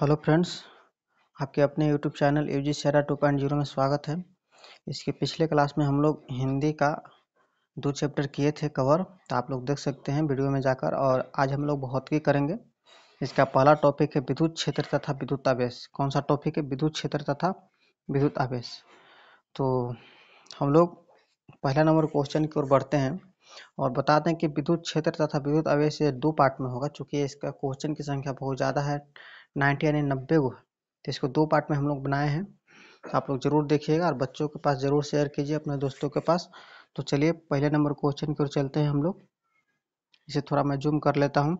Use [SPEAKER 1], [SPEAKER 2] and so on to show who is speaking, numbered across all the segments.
[SPEAKER 1] Hello friends आपके अपने YouTube channel U G सेरा टू पॉइंट जीरो में स्वागत है इसके पिछले क्लास में हम लोग हिंदी का दो चैप्टर किए थे कवर तो आप लोग देख सकते हैं वीडियो में जाकर और आज हम लोग बहुत ही करेंगे इसका पहला टॉपिक है विद्युत क्षेत्र तथा विद्युत आवेश कौन सा टॉपिक है विद्युत क्षेत्र तथा विद्युत आवेश तो हम लोग पहला नंबर क्वेश्चन की ओर बढ़ते हैं और बता दें कि विद्युत क्षेत्र तथा विद्युत आवेश ये दो पार्ट में होगा चूँकि इसका क्वेश्चन की संख्या बहुत ज़्यादा है नाइन्टी यानी नब्बे गो तो इसको दो पार्ट में हम लोग बनाए हैं तो आप लोग ज़रूर देखिएगा और बच्चों के पास ज़रूर शेयर कीजिए अपने दोस्तों के पास तो चलिए पहले नंबर क्वेश्चन की ओर चलते हैं हम लोग इसे थोड़ा मैं जूम कर लेता हूँ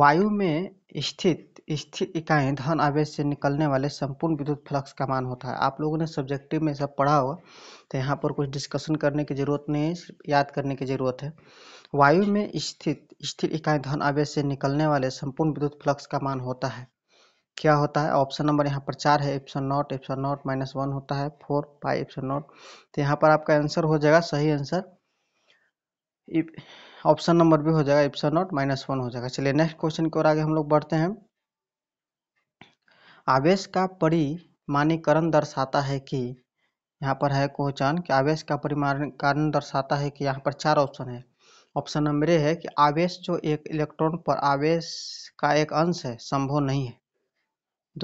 [SPEAKER 1] वायु में स्थित स्थिर इकाई धन आवेश से निकलने वाले संपूर्ण विद्युत फ्लक्स का मान होता है आप लोगों ने सब्जेक्टिव में सब पढ़ा होगा तो यहाँ पर कुछ डिस्कशन करने की जरूरत नहीं है याद करने की जरूरत है वायु में स्थित स्थिर इकाई धन आवेश से निकलने वाले संपूर्ण विद्युत फ्लक्स का मान होता है क्या होता है ऑप्शन नंबर यहाँ पर चार है epsilon naught epsilon naught minus one होता है फोर पाई एप्सन नॉट तो यहाँ पर आपका आंसर हो जाएगा सही आंसर ऑप्शन नंबर भी हो जाएगा एप्सन नॉट माइनस वन हो जाएगा चलिए नेक्स्ट क्वेश्चन की ओर आगे हम लोग बढ़ते हैं आवेश का परिमाणीकरण दर्शाता है कि यहाँ पर है क्वेश्चन कि आवेश का परिमाणीकरण दर्शाता है कि यहाँ पर चार ऑप्शन है ऑप्शन नंबर ए है कि आवेश जो एक इलेक्ट्रॉन पर आवेश का एक अंश है संभव नहीं है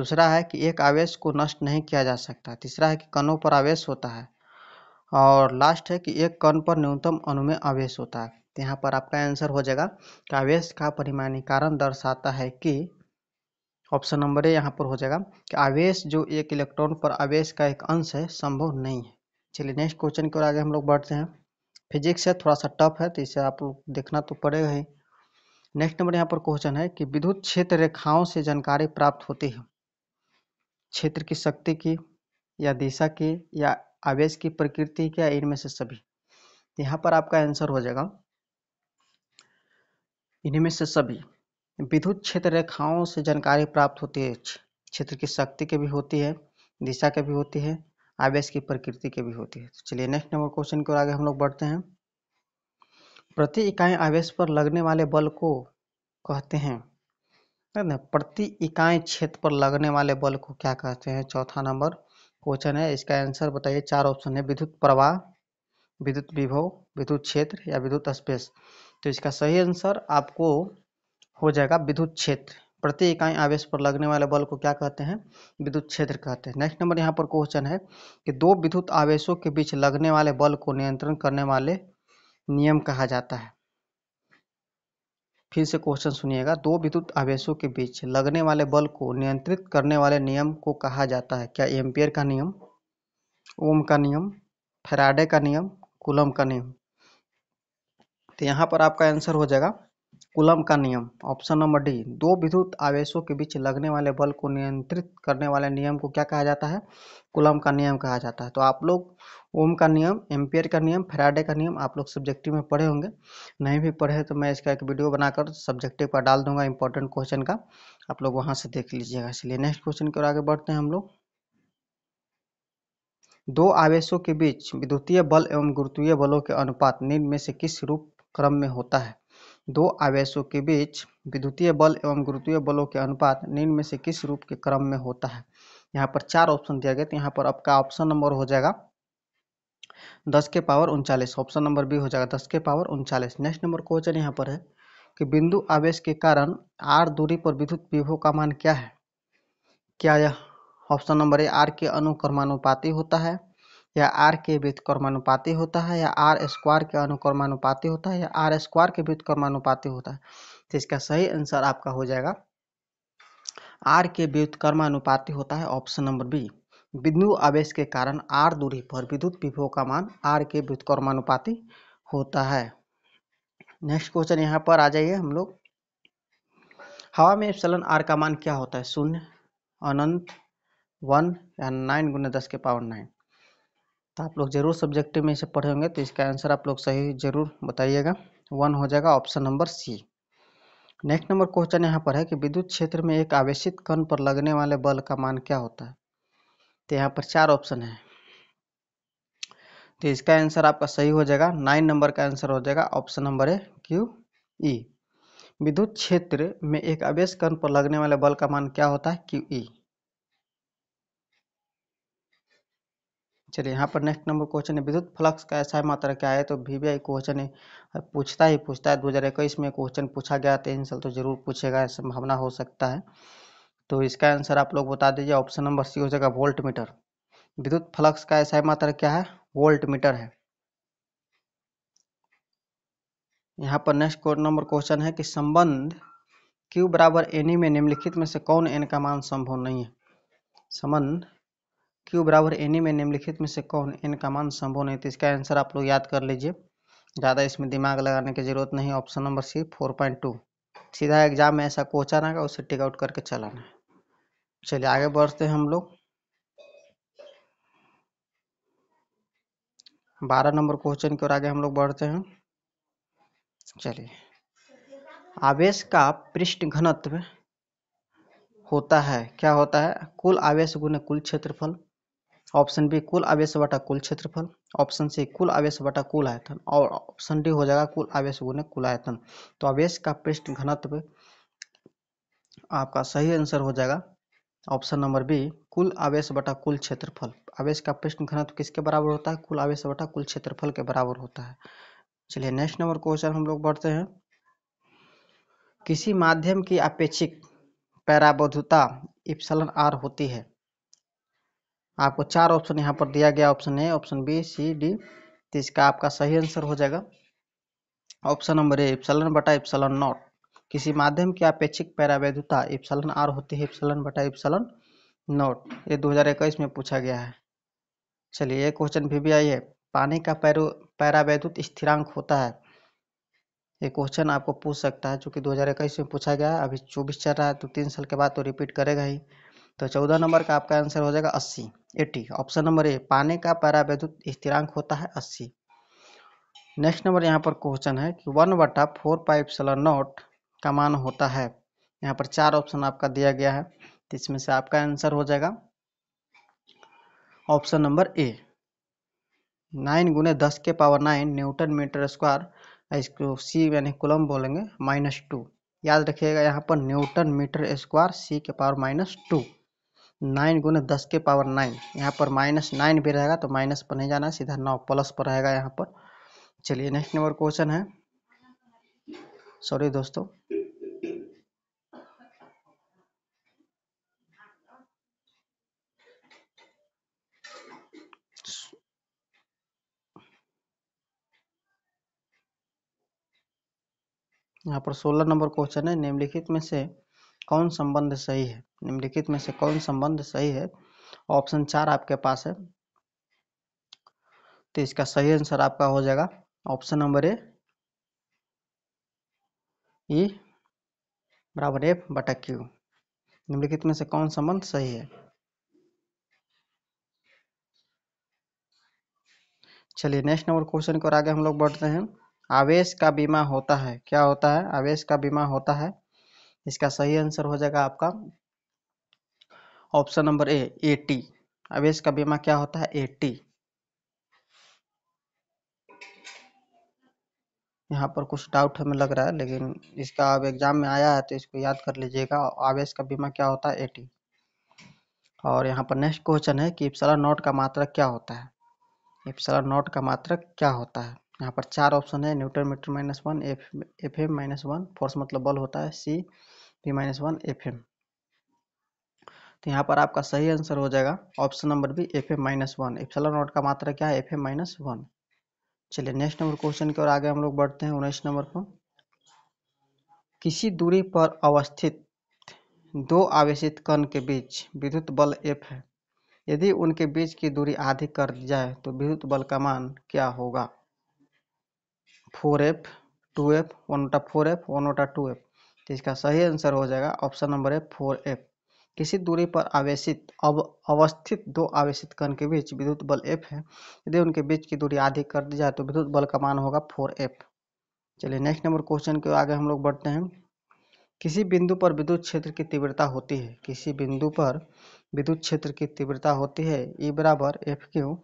[SPEAKER 1] दूसरा है कि एक आवेश को नष्ट नहीं किया जा सकता तीसरा है कि कणों पर आवेश होता है और लास्ट है कि एक कण पर न्यूनतम अनुमेय आवेश होता है तो यहाँ पर आपका आंसर हो जाएगा कि आवेश का परिमाणीकरण दर्शाता है कि ऑप्शन नंबर ए यहाँ पर हो जाएगा कि आवेश जो एक इलेक्ट्रॉन पर आवेश का एक अंश है संभव नहीं है चलिए नेक्स्ट क्वेश्चन की ओर आगे हम लोग बढ़ते हैं फिजिक्स है थोड़ा सा टफ है तो इसे आप लोग देखना तो पड़ेगा ही नेक्स्ट नंबर यहाँ पर क्वेश्चन है कि विद्युत क्षेत्र रेखाओं से जानकारी प्राप्त होती है क्षेत्र की शक्ति की या दिशा की या आवेश की प्रकृति की या इनमें से सभी यहाँ पर आपका आंसर हो जाएगा इनमें से सभी विद्युत क्षेत्र रेखाओं से जानकारी प्राप्त होती है क्षेत्र की शक्ति के भी होती है दिशा के भी होती है आवेश की प्रकृति की भी होती है चलिए नेक्स्ट नंबर क्वेश्चन की ओर आगे हम लोग बढ़ते हैं प्रति इकाई आवेश पर लगने वाले बल को कहते हैं ना प्रति इकाई क्षेत्र पर लगने वाले बल को क्या कहते हैं चौथा नंबर क्वेश्चन है इसका आंसर बताइए चार ऑप्शन है विद्युत प्रवाह विद्युत विभव विद्युत क्षेत्र या विद्युत स्पेस तो इसका सही आंसर आपको हो जाएगा विद्युत क्षेत्र प्रति इकाई आवेश पर लगने वाले बल को क्या कहते हैं विद्युत क्षेत्र कहते हैं नेक्स्ट नंबर यहाँ पर क्वेश्चन है कि दो विद्युत आवेशों के बीच लगने वाले बल को नियंत्रण करने वाले नियम कहा जाता है फिर से क्वेश्चन सुनिएगा दो विद्युत आवेशों के बीच लगने वाले बल को नियंत्रित करने वाले नियम को कहा जाता है क्या एम्पियर का नियम ओम का नियम फेराडे का नियम कुलम का नियम तो यहाँ पर आपका आंसर हो जाएगा कुलम का नियम ऑप्शन नंबर डी दो विद्युत आवेशों के बीच लगने वाले बल को नियंत्रित करने वाले नियम को क्या कहा जाता है कुलम का नियम कहा जाता है तो आप लोग ओम का नियम एम्पियर का नियम फेराडे का नियम आप लोग सब्जेक्टिव में पढ़े होंगे नहीं भी पढ़े तो मैं इसका एक वीडियो बनाकर सब्जेक्टिव का डाल दूंगा इंपॉर्टेंट क्वेश्चन का आप लोग वहाँ से देख लीजिएगा इसलिए नेक्स्ट क्वेश्चन की ओर आगे बढ़ते हैं हम लोग दो आवेशों के बीच विद्युतीय बल एवं गुरुत्वीय बलों के अनुपात निम्न में से किस रूप क्रम में होता है दो आवेशों के बीच विद्युतीय बल एवं गुरुत्वीय बलों के अनुपात निम्न में से किस रूप के क्रम में होता है यहाँ पर चार ऑप्शन दिया गया तो यहाँ पर आपका ऑप्शन नंबर हो जाएगा दस के पावर उनचालीस ऑप्शन नंबर बी हो जाएगा दस के पावर उनचालीस नेक्स्ट नंबर क्वेश्चन यहाँ पर है कि बिंदु आवेश के कारण आर दूरी पर विद्युत विभव का मान क्या है क्या यह ऑप्शन नंबर ए आर के अनुक्रमानुपाती होता है या आर के कर्मानुपाति होता है या आर स्क्वायर के अनुक्रमानुपाति होता है या आर स्क्वायर के कर्मानुपाति होता है तो इसका सही आंसर आपका हो जाएगा आर के कर्मानुपाति होता है ऑप्शन नंबर बी बिंदु आवेश के कारण आर दूरी पर विद्युत विभव का मान आर के व्युत्क्रमानुपाती होता है नेक्स्ट क्वेश्चन यहाँ पर आ जाइए हम लोग हवा में एप्सलन आर का मान क्या होता है शून्य अनंत वन या नाइन गुना दस के पावर नाइन तो आप लोग ज़रूर सब्जेक्टिव में इसे पढ़े होंगे तो इसका आंसर आप लोग सही जरूर बताइएगा वन हो जाएगा option number C next number question यहाँ पर है कि विद्युत क्षेत्र में एक आवेशित कण पर लगने वाले बल का मान क्या होता है तो यहाँ पर चार ऑप्शन है तो इसका आंसर आपका सही हो जाएगा नाइन नंबर का आंसर हो जाएगा ऑप्शन नंबर है क्यू ई विद्युत क्षेत्र में एक आवेश कण पर लगने वाले बल का मान क्या होता है क्यू ई e. चलिए यहाँ पर नेक्स्ट नंबर क्वेश्चन है विद्युत फ्लक्स का ऐसा मात्रा क्या है तो वी वी आई क्वेश्चन है पूछता ही पूछता है दो हज़ार इक्कीस में क्वेश्चन पूछा गया था आंसर तो जरूर पूछेगा संभावना हो सकता है तो इसका आंसर आप लोग बता दीजिए ऑप्शन नंबर सी हो जाएगा वोल्ट मीटर विद्युत फ्लक्स का ऐसा मात्रा क्या है वोल्ट मीटर है यहाँ पर नेक्स्ट नंबर क्वेश्चन है कि संबंध क्यू बराबर एनी e में निम्नलिखित में से कौन एन का मान संभव नहीं है संबंध क्यू बराबर एन e में निम्नलिखित में से कौन एन का मान संभव नहीं तो इसका आंसर आप लोग याद कर लीजिए ज़्यादा इसमें दिमाग लगाने की जरूरत नहीं option number C four point two सीधा एग्जाम में ऐसा कोचाना का उसे टिक आउट करके चलाना है चलिए आगे बढ़ते हैं हम लोग बारह नंबर क्वेश्चन की ओर आगे हम लोग बढ़ते हैं चलिए आवेश का पृष्ठ घनत्व होता है क्या होता है कुल आवेश गुण कुल क्षेत्रफल ऑप्शन बी कुल आवेश बटा कुल क्षेत्रफल ऑप्शन सी कुल आवेश बटा कुल आयतन और ऑप्शन डी हो जाएगा कुल आवेश गुने कुल आयतन तो आवेश का पृष्ठ घनत्व आपका सही आंसर हो जाएगा ऑप्शन नंबर बी कुल आवेश बटा कुल क्षेत्रफल आवेश का पृष्ठ घनत्व किसके बराबर होता है कुल आवेश बटा कुल क्षेत्रफल के बराबर होता है चलिए नेक्स्ट नंबर क्वेश्चन हम लोग बढ़ते हैं किसी माध्यम की अपेक्षिक पैराबद्धता इप्सलन आर होती है आपको चार ऑप्शन यहाँ पर दिया गया option A option B C D तो इसका आपका सही आंसर हो जाएगा ऑप्शन नंबर ए इप्सलन बटा इप्सलन नॉट किसी माध्यम की अपेक्षिक पैरावैधता इप्सलन आर होती है इप्सलन बटा इप्सलन नॉट ये 2021 में पूछा गया है चलिए एक क्वेश्चन भी भी आई है पानी का पैरो पैरावैद्युत स्थिरांक होता है ये क्वेश्चन आपको पूछ सकता है चूँकि इक्कीस में पूछा गया है अभी चौबीस चल रहा है तो तीन साल के बाद तो रिपीट करेगा ही तो चौदह नंबर का आपका आंसर हो जाएगा अस्सी एट्टी ऑप्शन नंबर ए पानी का परावैद्युत स्थिरांक होता है अस्सी नेक्स्ट नंबर यहाँ पर क्वेश्चन है कि वन वटा फोर पाइप सलर नोट का मान होता है यहाँ पर चार ऑप्शन आपका दिया गया है तो इसमें से आपका आंसर हो जाएगा ऑप्शन नंबर ए नाइन गुने दस के power nine newton metre square इसको सी यानी कुलम बोलेंगे माइनस टू याद रखिएगा यहाँ पर न्यूटन मीटर स्क्वायर सी के पावर माइनस टू नाइन गुण दस के पावर नाइन यहाँ पर माइनस नाइन भी रहेगा तो माइनस पर नहीं जाना सीधा नौ प्लस पर रहेगा यहाँ पर चलिए नेक्स्ट नंबर क्वेश्चन है सॉरी दोस्तों यहाँ पर सोलह नंबर क्वेश्चन है निम्नलिखित में से कौन संबंध सही है निम्नलिखित में से कौन संबंध सही है ऑप्शन चार आपके पास है तो इसका सही आंसर आपका हो जाएगा ऑप्शन नंबर ए ई बराबर एफ बटा क्यू निम्नलिखित में से कौन संबंध सही है चलिए नेक्स्ट नंबर क्वेश्चन को आगे हम लोग बढ़ते हैं आवेश का बीमा होता है क्या होता है आवेश का बीमा होता है इसका सही आंसर हो जाएगा आपका option number A A T आवेश का बीमा क्या होता है ए टी यहाँ पर कुछ डाउट हमें लग रहा है लेकिन इसका अब एग्जाम में आया है तो इसको याद कर लीजिएगा आवेश का बीमा क्या होता है एटी और यहाँ पर नेक्स्ट क्वेश्चन है कि इप्सला नोट का मात्रक क्या होता है इप्सला नोट का मात्रक क्या होता है यहाँ पर चार ऑप्शन है newton metre minus one F F M minus one force मतलब बल होता है C P minus one F M तो यहाँ पर आपका सही आंसर हो जाएगा option number B F A minus one epsilon naught का मात्रा क्या है एफ ए माइनस वन चलिए नेक्स्ट नंबर क्वेश्चन की ओर आगे हम लोग बढ़ते हैं उन्नीस नंबर पर किसी दूरी पर अवस्थित दो आवेशित कण के बीच विद्युत बल एफ है यदि उनके बीच की दूरी आधी कर दी जाए तो विद्युत बल का मान क्या होगा four F two F one ओटा फोर एफ वन ओटा टू एफ तो इसका सही आंसर हो जाएगा ऑप्शन नंबर है फोर एफ किसी दूरी पर आवेशित अव अवस्थित दो आवेशित कण के बीच विद्युत बल F है यदि उनके बीच की दूरी आधी कर दी जाए तो विद्युत बल का मान होगा फोर एफ चलिए नेक्स्ट नंबर क्वेश्चन के आगे हम लोग बढ़ते हैं किसी बिंदु पर विद्युत क्षेत्र की तीव्रता होती है किसी बिंदु पर विद्युत क्षेत्र की तीव्रता होती है ई e बराबर एफ क्यू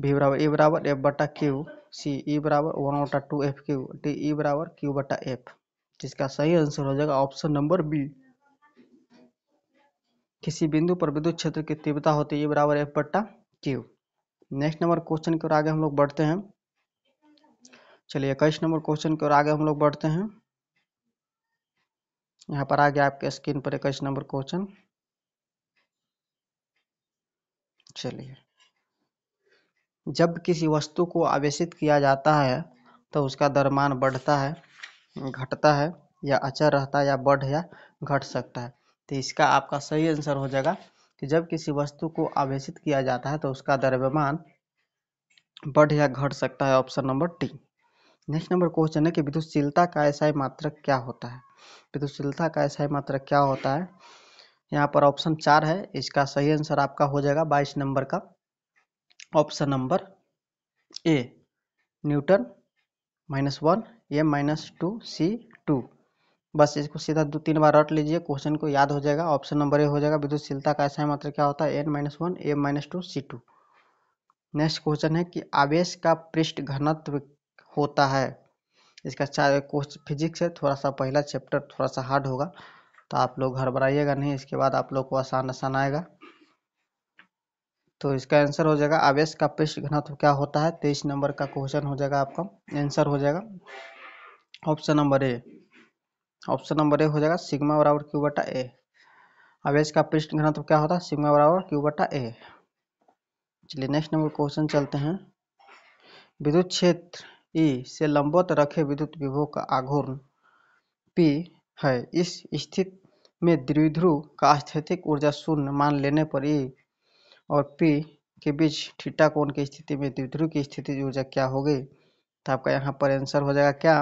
[SPEAKER 1] भी बराबर ई e बराबर एफ बटा क्यू सी ई बराबर वन e बटा two F Q D E बराबर क्यू बटा एफ जिसका सही आंसर हो जाएगा ऑप्शन नंबर बी किसी बिंदु पर विद्युत क्षेत्र की तीव्रता होती है बराबर एफ बट्टा क्यू नेक्स्ट नंबर क्वेश्चन की ओर आगे हम लोग बढ़ते हैं चलिए इक्कीस नंबर क्वेश्चन की ओर आगे हम लोग बढ़ते हैं यहाँ पर आ गया आपके स्क्रीन पर इक्कीस नंबर क्वेश्चन चलिए जब किसी वस्तु को आवेशित किया जाता है तो उसका दरमान बढ़ता है घटता है या अचर रहता है या बढ़ या घट सकता है तो इसका आपका सही आंसर हो जाएगा कि जब किसी वस्तु को आवेशित किया जाता है तो उसका द्रव्यमान बढ़ या घट सकता है option number T next number question है कि विद्युतशीलता का ऐसा मात्रक क्या होता है विद्युतशीलता का ऐसा मात्रक क्या होता है यहाँ पर ऑप्शन चार है इसका सही आंसर आपका हो जाएगा बाईस नंबर का option number A newton minus one A minus two C two बस इसको सीधा दो तीन बार रट लीजिए क्वेश्चन को याद हो जाएगा ऑप्शन नंबर ए हो जाएगा विद्युतशीलता का ऐसा मात्र क्या होता है N minus one A minus two C two next question है कि आवेश का पृष्ठ घनत्व होता है इसका चार फिजिक्स है थोड़ा सा पहला चैप्टर थोड़ा सा हार्ड होगा तो आप लोग घबराइएगा नहीं इसके बाद आप लोग को आसान आसान आएगा तो इसका आंसर हो जाएगा आवेश का पृष्ठ घनत्व क्या होता है तेईस नंबर का क्वेश्चन हो जाएगा आपका आंसर हो जाएगा option number A option number A हो जाएगा सिग्मा बराबर क्यू बटा ए अवेज का पृष्ठ तो क्या होता है सिग्मा बराबर क्यू बटा ए चलिए नेक्स्ट नंबर क्वेश्चन चलते हैं विद्युत क्षेत्र ई e से लंबवत रखे विद्युत विभव का आघूर्ण पी है इस स्थिति में द्विध्रुव का स्थैतिक ऊर्जा शून्य मान लेने पर ई e और पी के बीच ठीटा कोण की स्थिति में द्विध्रुव की स्थिति ऊर्जा क्या होगी तो आपका यहाँ पर आंसर हो जाएगा क्या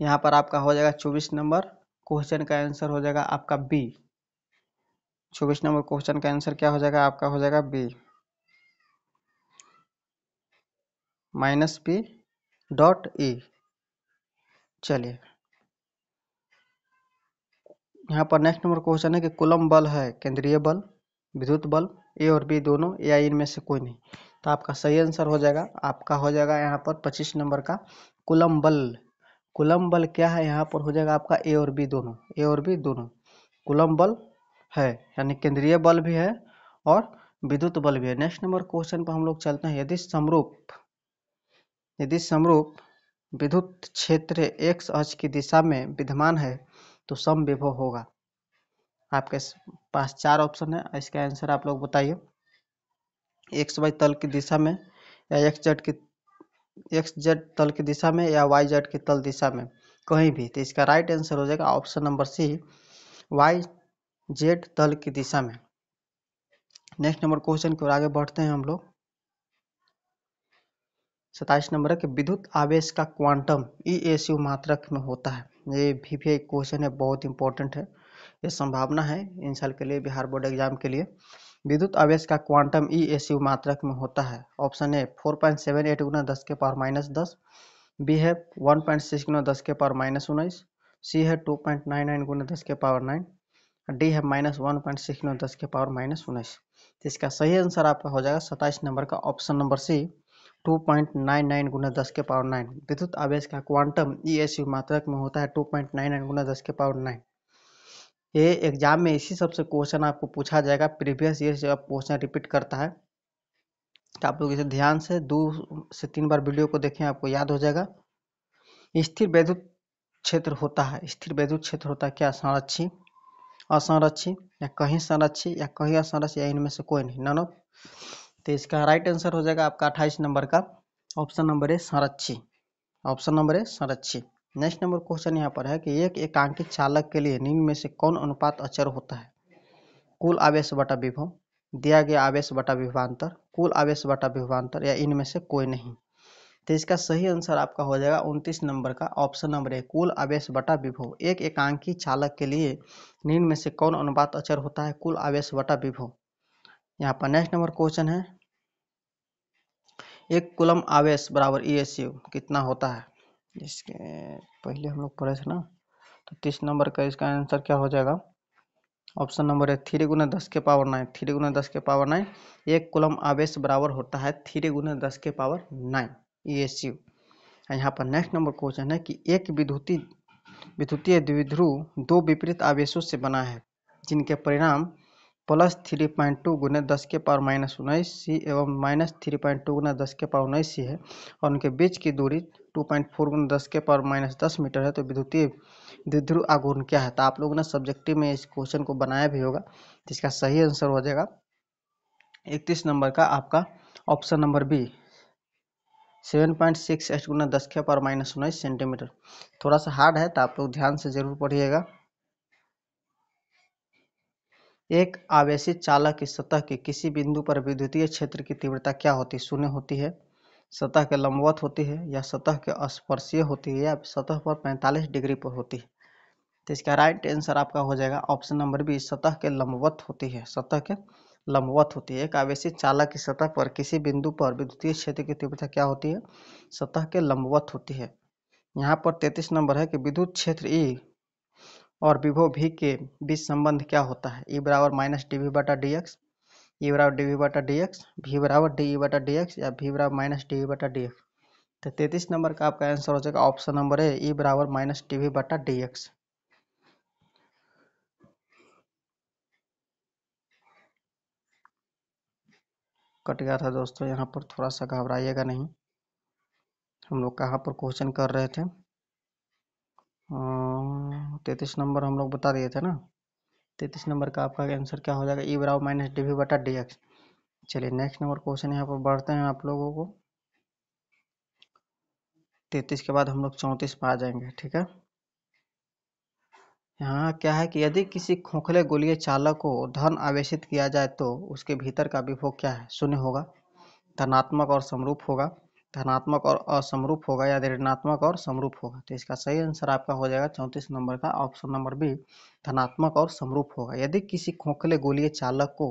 [SPEAKER 1] यहाँ पर आपका हो जाएगा चौबीस नंबर क्वेश्चन का आंसर हो जाएगा आपका बी चौबीस नंबर क्वेश्चन का आंसर क्या हो जाएगा आपका हो जाएगा B minus P dot E चलिए यहाँ पर नेक्स्ट नंबर क्वेश्चन है कि कुलम बल है केंद्रीय बल विद्युत बल ए और बी दोनों या इनमें से कोई नहीं तो आपका सही आंसर हो जाएगा आपका हो जाएगा यहाँ पर पच्चीस नंबर का कुलम बल कुलम बल क्या है यहाँ पर हो जाएगा आपका ए और बी दोनों ए और बी दोनों कुलम बल है यानी केंद्रीय बल भी है और विद्युत बल भी है नेक्स्ट नंबर क्वेश्चन पर हम लोग चलते हैं यदि समरूप यदि समरूप विद्युत क्षेत्र एक्स अक्ष की दिशा में विद्यमान है तो सम विभव होगा आपके पास चार ऑप्शन है इसका आंसर आप लोग बताइए एक्स वाई तल की दिशा में या एक्स जेड की एक्स जेड तल की दिशा में या वाई जेड की तल दिशा में कहीं भी तो इसका राइट आंसर हो जाएगा option number C Y Z तल की दिशा में नेक्स्ट नंबर क्वेश्चन की ओर आगे बढ़ते हैं हम लोग सताइस नंबर है कि विद्युत आवेश का क्वांटम ई एसयू मात्रक में होता है ये भी भी क्वेश्चन है बहुत इंपॉर्टेंट है ये संभावना है इन साल के लिए बिहार बोर्ड एग्जाम के लिए विद्युत आवेश का क्वांटम ई सी मात्रक में होता है option A four point seven eight गुना दस के पावर माइनस दस बी है वन पॉइंट सिक्स गुना दस के पावर माइनस उन्नीस सी है टू पॉइंट नाइन नाइन गुना दस के पावर नाइन डी है माइनस वन पॉइंट सिक्स गुना दस के पावर माइनस उन्नीस तो इसका सही आंसर आपका हो जाएगा सत्ताईस नंबर का option number C two point nine nine गुना दस के पावर नाइन विद्युत आवेश का क्वांटम ई एस यू मात्रक में होता है टू पॉइंट नाइन नाइन गुना दस के पावर नाइन ये एग्जाम में इसी सबसे क्वेश्चन आपको पूछा जाएगा प्रीवियस ईयर से आप क्वेश्चन रिपीट करता है तो आप लोग इसे ध्यान से दो से तीन बार वीडियो को देखें आपको याद हो जाएगा स्थिर वैद्युत क्षेत्र होता है स्थिर वैद्युत क्षेत्र होता है क्या संरक्षी असंरक्षी या कहीं संरक्षी या कहीं असंरक्षी या इनमें से कोई नहीं नन ऑफ तो इसका राइट आंसर हो जाएगा आपका अट्ठाईस नंबर का ऑप्शन नंबर ए संरक्षी ऑप्शन नंबर ए संरक्षी नेक्स्ट नंबर क्वेश्चन यहाँ पर है कि एक एकांकित चालक के लिए निम्न में से कौन अनुपात अचर होता है कुल आवेश बटा विभव दिया गया आवेश बटा विभवान्तर कुल आवेश बटा विभवान्तर या इनमें से कोई नहीं तो इसका सही आंसर आपका हो जाएगा उनतीस नंबर का ऑप्शन नंबर ए कुल आवेश बटा विभव एक एकांकी चालक के लिए निम्न में से कौन अनुपात अचर होता है कुल आवेश बटा विभव यहाँ पर नेक्स्ट नंबर क्वेश्चन है एक कुलम आवेश बराबर ई e कितना होता है जिसके पहले हम लोग पढ़े थे ना तो तीस नंबर का इसका आंसर क्या हो जाएगा ऑप्शन नंबर है थ्री गुना दस के पावर नाइन थ्री गुना दस के पावर नाइन एक कुलम आवेश बराबर होता है थ्री गुना दस के power nine E S U यहाँ पर नेक्स्ट नंबर क्वेश्चन है कि एक विद्युती विद्युतीय द्विध्रुव दो विपरीत आवेशों से बना है जिनके परिणाम प्लस थ्री पॉइंट टू गुने दस के पावर माइनस उन्नीस सी एवं माइनस थ्री पॉइंट टू गुना दस के पावर उन्नीस सी है और उनके बीच की दूरी टू पॉइंट फोर गुना दस के पावर माइनस दस मीटर है तो विद्युतीय द्विध्रु आघूर्ण क्या है तो आप लोगों ने सब्जेक्टिव में इस क्वेश्चन को बनाया भी होगा जिसका सही आंसर हो जाएगा इकतीस नंबर का आपका option number B seven point six H गुना दस के पावर माइनस उन्नीस सेंटीमीटर थोड़ा सा हार्ड है तो आप लोग ध्यान से जरूर पढ़िएगा एक आवेशित चालक की सतह के किसी बिंदु पर विद्युतीय क्षेत्र की तीव्रता क्या होती है शून्य होती है सतह के लंबवत होती है या सतह के स्पर्शीय होती है या सतह पर 45 डिग्री पर होती है तो इसका राइट आंसर आपका हो जाएगा ऑप्शन नंबर बी सतह के लंबवत होती है सतह के लंबवत होती है एक आवेशी चालक की सतह पर किसी बिंदु पर विद्युतीय क्षेत्र की तीव्रता क्या होती है सतह के लंबवत होती है यहाँ पर तैतीस नंबर है कि विद्युत क्षेत्र ई e और विभो भी के बीच संबंध क्या होता है ई e बराबर माइनस डी वी बटा डी एक्स ई e बराबर डी वी बटा डी एक्स वी बराबर डी ई e बटा डी एक्स या वी बराबर माइनस डी वी बटा डी एक्स तो तैतीस नंबर का आपका आंसर हो जाएगा ऑप्शन नंबर ए ई बराबर माइनस डी वी बटा डी एक्स कट गया था दोस्तों यहाँ पर थोड़ा सा घबराइएगा नहीं हम लोग कहाँ पर क्वेश्चन कर रहे थे तैतीस नंबर हम लोग बता दिए थे ना तैतीस नंबर का आपका आंसर क्या हो जाएगा ई e बराबर माइनस डी वी बटा डी एक्स चलिए नेक्स्ट नंबर क्वेश्चन यहाँ पर बढ़ते हैं आप लोगों को तैतीस के बाद हम लोग चौंतीस पर आ जाएंगे ठीक है यहाँ क्या है कि यदि किसी खोखले गोलीय चालक को धन आवेशित किया जाए तो उसके भीतर का विभोग क्या है शून्य होगा धनात्मक और समरूप होगा धनात्मक और असमरूप होगा या ऋणात्मक और समरूप होगा तो इसका सही आंसर आपका हो जाएगा चौंतीस नंबर का ऑप्शन नंबर बी धनात्मक और समरूप होगा यदि किसी खोखले गोलीय चालक को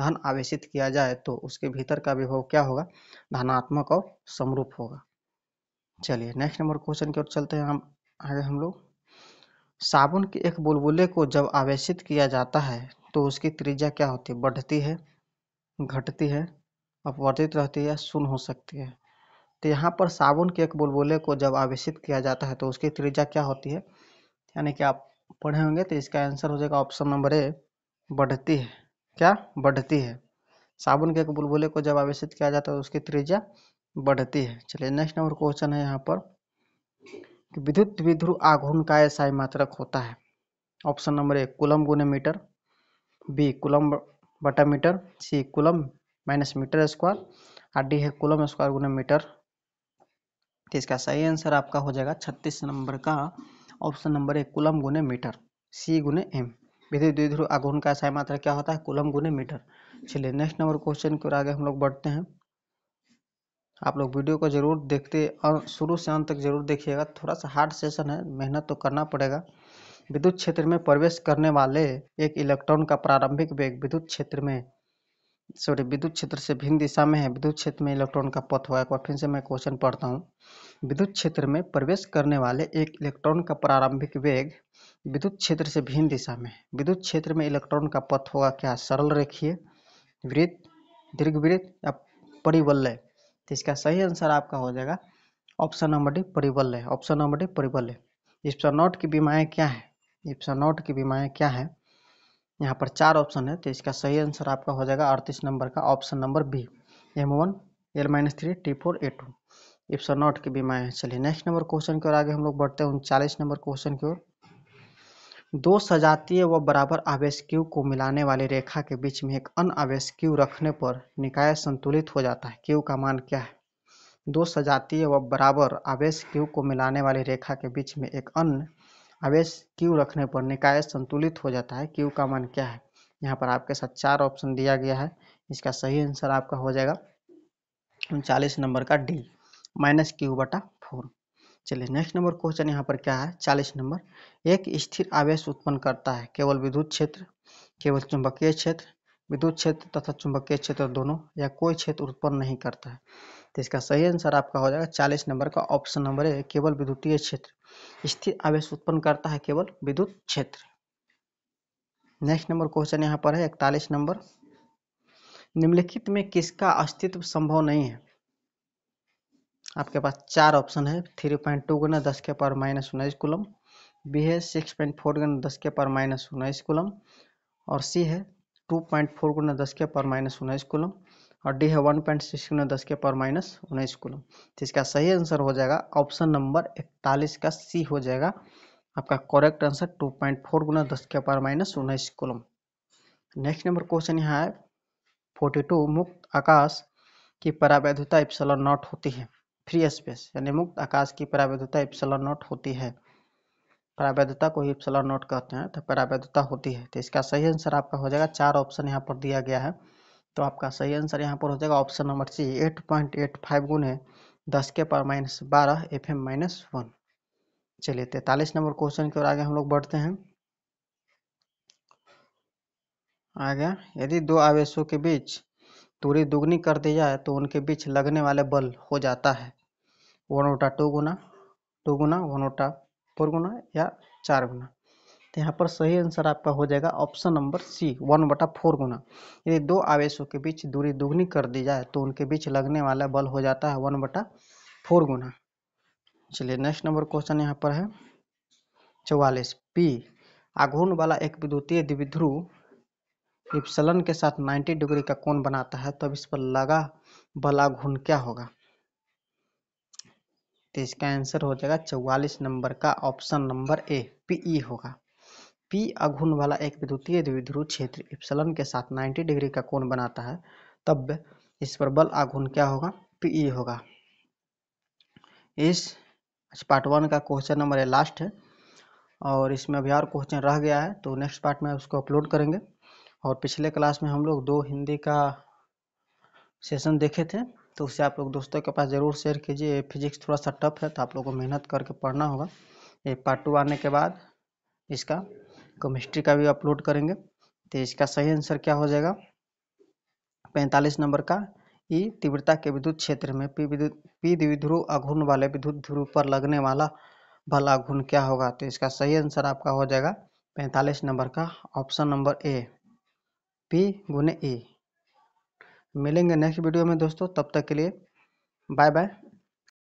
[SPEAKER 1] धन आवेशित किया जाए तो उसके भीतर का विभव क्या होगा धनात्मक और समरूप होगा चलिए नेक्स्ट नंबर क्वेश्चन की ओर चलते हैं हम आगे हम लोग साबुन के एक बुलबुले को जब आवेशित किया जाता है तो उसकी त्रिज्या क्या होती है बढ़ती है घटती है अपवर्तित रहती है या शून्य हो सकती है तो यहाँ पर साबुन के एक बुलबुले को जब आवेशित किया जाता है तो उसकी त्रिज्या क्या होती है यानी कि आप पढ़े होंगे तो इसका आंसर हो जाएगा ऑप्शन नंबर ए बढ़ती है क्या बढ़ती है साबुन के एक बुलबुले को जब आवेशित किया जाता है तो उसकी त्रिज्या बढ़ती है चलिए नेक्स्ट नंबर क्वेश्चन है यहाँ पर विद्युत विध्रुव आघूर्ण का एसआई मात्रक होता है ऑप्शन नंबर ए कुलम गुने मीटर बी कुलम बटा metre C coulomb minus metre square और डी है कुलम स्क्वायर गुने मीटर तो इसका सही आंसर आपका हो जाएगा छत्तीस नंबर का ऑप्शन नंबर एक कुलम गुने मीटर सी गुने एम विद्युत द्विध्रुव आघूर्ण का सही मात्रा क्या होता है कुलम गुने मीटर चलिए नेक्स्ट नंबर क्वेश्चन की ओर आगे हम लोग बढ़ते हैं आप लोग वीडियो को जरूर देखते और शुरू से अंत तक जरूर देखिएगा थोड़ा सा हार्ड सेशन है मेहनत तो करना पड़ेगा विद्युत क्षेत्र में प्रवेश करने वाले एक इलेक्ट्रॉन का प्रारंभिक वेग विद्युत क्षेत्र में सॉरी विद्युत क्षेत्र से भिन्न दिशा में है विद्युत क्षेत्र में इलेक्ट्रॉन का पथ हुआ एक बार फिर से मैं क्वेश्चन पढ़ता हूँ विद्युत क्षेत्र में प्रवेश करने वाले एक इलेक्ट्रॉन का प्रारंभिक वेग विद्युत क्षेत्र से भिन्न दिशा में है विद्युत क्षेत्र में इलेक्ट्रॉन का पथ होगा क्या सरल रेखीय वृत्त दीर्घवृत्त या परिवलय तो इसका सही आंसर आपका हो जाएगा ऑप्शन नंबर डी परिवलय ऑप्शन नंबर डी परिवलय नॉट की बीमाएँ क्या है नॉट की बीमाएँ क्या है यहाँ पर चार ऑप्शन है तो इसका सही आंसर आपका हो जाएगा अड़तीस नंबर का option number B M one L minus three T four A two epsilon naught के बीमा है चलिए नेक्स्ट नंबर क्वेश्चन की ओर आगे हम लोग बढ़ते हैं उनचालीस नंबर क्वेश्चन की ओर दो सजातीय व बराबर आवेश क्यू को मिलाने वाली रेखा के बीच में एक अन आवेश क्यू रखने पर निकाय संतुलित हो जाता है क्यू का मान क्या है दो सजातीय व बराबर आवेश क्यू को मिलाने वाली रेखा के बीच में एक अन्य आवेश क्यू रखने पर निकाय संतुलित हो जाता है क्यू का मान क्या है यहाँ पर आपके साथ चार ऑप्शन दिया गया है इसका सही आंसर आपका हो जाएगा उनचालीस नंबर का डी माइनस क्यू बटा फोर चलिए नेक्स्ट नंबर क्वेश्चन यहाँ पर क्या है चालीस नंबर एक स्थिर आवेश उत्पन्न करता है केवल विद्युत क्षेत्र केवल चुंबकीय क्षेत्र विद्युत क्षेत्र तथा चुंबकीय क्षेत्र दोनों या कोई क्षेत्र उत्पन्न नहीं करता है तो इसका सही आंसर आपका हो जाएगा चालीस नंबर का ऑप्शन नंबर है केवल विद्युतीय क्षेत्र स्थिर आवेश उत्पन्न करता है केवल विद्युत क्षेत्र नेक्स्ट नंबर क्वेश्चन यहाँ पर है इकतालीस नंबर निम्नलिखित में किसका अस्तित्व संभव नहीं है आपके पास चार ऑप्शन है थ्री पॉइंट टू गुना दस के पावर माइनस उन्नीस कुलम बी है सिक्स पॉइंट फोर गुना दस के पावर माइनस उन्नीस कुलम और सी है टू पॉइंट फोर गुना दस के पावर माइनस उन्नीस कुलम और डी है वन पॉइंट सिक्स गुना दस के पावर माइनस उन्नीस कुलम तो इसका सही आंसर हो जाएगा ऑप्शन नंबर इकतालीस का सी हो जाएगा आपका correct answer two point four गुना दस के पावर माइनस उन्नीस कुलम नेक्स्ट नंबर क्वेश्चन यहाँ है फोर्टी टू मुक्त आकाश की परावैधता इप्सलन नॉट होती है फ्री स्पेस यानी मुक्त आकाश की परावैधता इप्सलन नॉट होती है प्रावैधता को ही इप्सिलॉन नोट कहते हैं तो प्रावैधता होती है तो इसका सही आंसर आपका हो जाएगा चार ऑप्शन यहाँ पर दिया गया है तो आपका सही आंसर यहाँ पर हो जाएगा option number C eight point eight five गुने दस के पर माइनस बारह एफ एम माइनस वन चलिए तैतालीस नंबर क्वेश्चन की ओर आगे हम लोग बढ़ते हैं आ गया यदि दो आवेशों के बीच दूरी दुगनी कर दी जाए तो उनके बीच लगने वाले बल हो जाता है वन ओटा टू गुना टू गुना वन ओटा फोर गुना या चार गुना तो यहाँ पर सही आंसर आपका हो जाएगा ऑप्शन नंबर सी वन बटा फोर गुना यदि दो आवेशों के बीच दूरी दुगनी कर दी जाए तो उनके बीच लगने वाला बल हो जाता है वन बटा फोर गुना चलिए नेक्स्ट नंबर क्वेश्चन यहाँ पर है चौवालीस पी आघूर्ण वाला एक विद्युतीय द्विध्रुव इप्सलन के साथ 90 डिग्री का कोण बनाता है तब तो इस पर लगा बल आघूर्ण क्या होगा तो इसका आंसर हो जाएगा चौवालीस नंबर का ऑप्शन नंबर ए पीई होगा पी अघुन वाला एक विद्युतीय द्विध्रुव क्षेत्र इप्सलन के साथ 90 डिग्री का कोण बनाता है तब इस पर बल अघुन क्या होगा पीई होगा इस पार्ट वन का क्वेश्चन नंबर है लास्ट है और इसमें अभी और क्वेश्चन रह गया है तो नेक्स्ट पार्ट में उसको अपलोड करेंगे और पिछले क्लास में हम लोग दो हिंदी का सेशन देखे थे तो उसे आप लोग दोस्तों के पास ज़रूर शेयर कीजिए फिजिक्स थोड़ा सा टफ है तो आप लोग को मेहनत करके पढ़ना होगा ये पार्ट टू आने के बाद इसका केमिस्ट्री का भी अपलोड करेंगे तो इसका सही आंसर क्या हो जाएगा पैंतालीस नंबर का ई तीव्रता के विद्युत क्षेत्र में पी विद्युत पी द्विध्रुव अघूर्ण वाले विद्युत ध्रुव पर लगने वाला भला घुन क्या होगा तो इसका सही आंसर आपका हो जाएगा पैंतालीस नंबर का ऑप्शन नंबर ए पी गुने ई मिलेंगे नेक्स्ट वीडियो में दोस्तों तब तक के लिए बाय बाय